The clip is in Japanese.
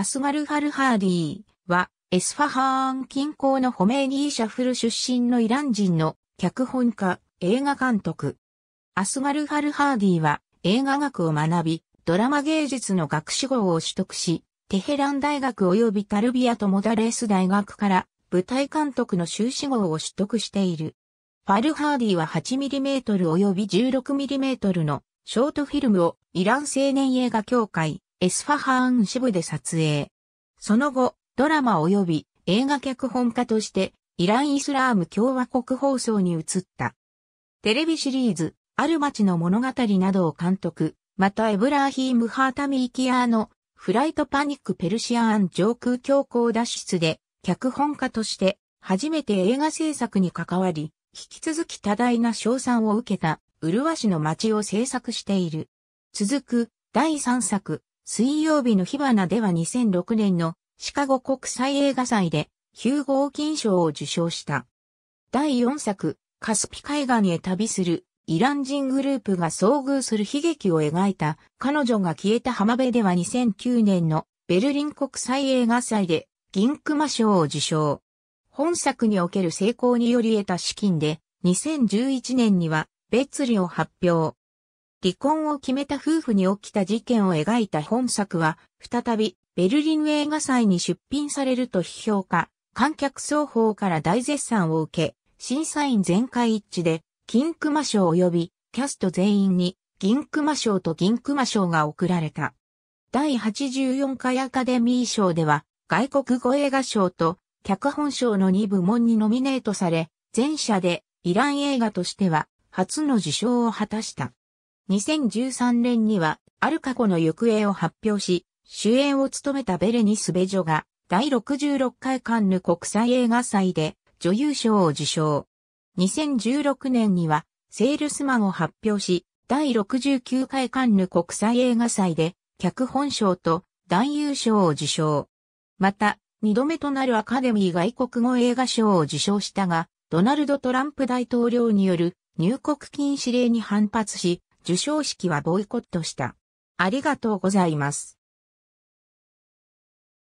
アスガルファルハーディは、エスファハーン近郊のホメーニーシャフル出身のイラン人の脚本家、映画監督。アスガルファルハーディは映画学を学び、ドラマ芸術の学士号を取得し、テヘラン大学及びタルビアとモダレース大学から舞台監督の修士号を取得している。ファルハーディは 8mm 及び 16mm のショートフィルムをイラン青年映画協会エスファハーン支部で撮影。その後、ドラマ及び映画脚本家としてイラン・イスラーム共和国放送に移った。テレビシリーズ、ある町の物語などを監督、またエブラーヒーム・ハータミー・キアーのフライトパニック・ペルシアン上空強行脱出で脚本家として初めて映画制作に関わり、引き続き多大な賞賛を受けた、ワしの街を制作している。続く、第3作、水曜日の火花では2006年のシカゴ国際映画祭でヒューゴー金賞を受賞した。第4作、カスピ海岸へ旅するイラン人グループが遭遇する悲劇を描いた彼女が消えた浜辺では2009年のベルリン国際映画祭で銀熊賞を受賞。本作における成功により得た資金で2011年には別理を発表。離婚を決めた夫婦に起きた事件を描いた本作は、再びベルリン映画祭に出品されると批評家、観客双方から大絶賛を受け、審査員全会一致で、金熊賞及びキャスト全員に銀熊賞と銀熊賞が贈られた。第84回アカデミー賞では、外国語映画賞と脚本賞の2部門にノミネートされ、前者でイラン映画としては初の受賞を果たした。2013年には、アルカコの行方を発表し、主演を務めたベレニス・ベジョが、第66回カンヌ国際映画祭で女優賞を受賞。2016年には、セールスマンを発表し、第69回カンヌ国際映画祭で、脚本賞と男優賞を受賞。また、二度目となるアカデミー外国語映画賞を受賞したが、ドナルド・トランプ大統領による入国禁止令に反発し、授賞式はボイコットした。ありがとうございます。